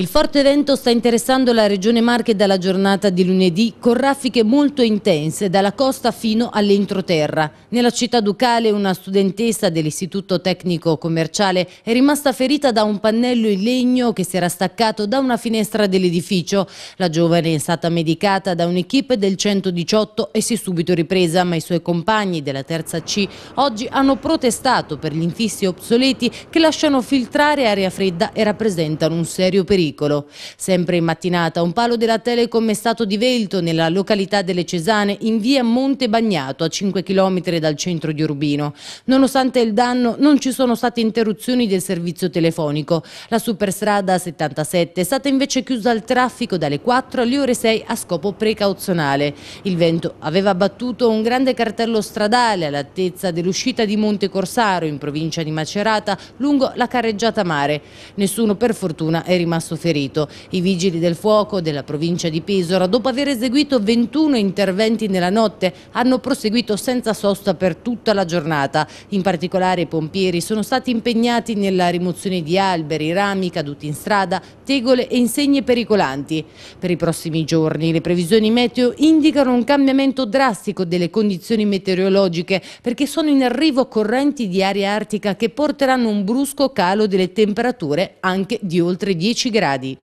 Il forte vento sta interessando la regione Marche dalla giornata di lunedì con raffiche molto intense dalla costa fino all'entroterra. Nella città ducale una studentessa dell'istituto tecnico commerciale è rimasta ferita da un pannello in legno che si era staccato da una finestra dell'edificio. La giovane è stata medicata da un'equipe del 118 e si è subito ripresa ma i suoi compagni della terza C oggi hanno protestato per gli infissi obsoleti che lasciano filtrare aria fredda e rappresentano un serio pericolo pericolo. Sempre in mattinata un palo della Telecom è stato divelto nella località delle Cesane in via Monte Bagnato a 5 km dal centro di Urbino. Nonostante il danno non ci sono state interruzioni del servizio telefonico. La superstrada 77 è stata invece chiusa al traffico dalle 4 alle ore 6 a scopo precauzionale. Il vento aveva battuto un grande cartello stradale all'altezza dell'uscita di Monte Corsaro in provincia di Macerata lungo la carreggiata mare. Nessuno per fortuna è rimasto basso ferito. I vigili del fuoco della provincia di Pesora, dopo aver eseguito 21 interventi nella notte, hanno proseguito senza sosta per tutta la giornata. In particolare i pompieri sono stati impegnati nella rimozione di alberi, rami caduti in strada, tegole e insegne pericolanti. Per i prossimi giorni le previsioni meteo indicano un cambiamento drastico delle condizioni meteorologiche perché sono in arrivo correnti di aria artica che porteranno un brusco calo delle temperature anche di oltre 10 gradi gradi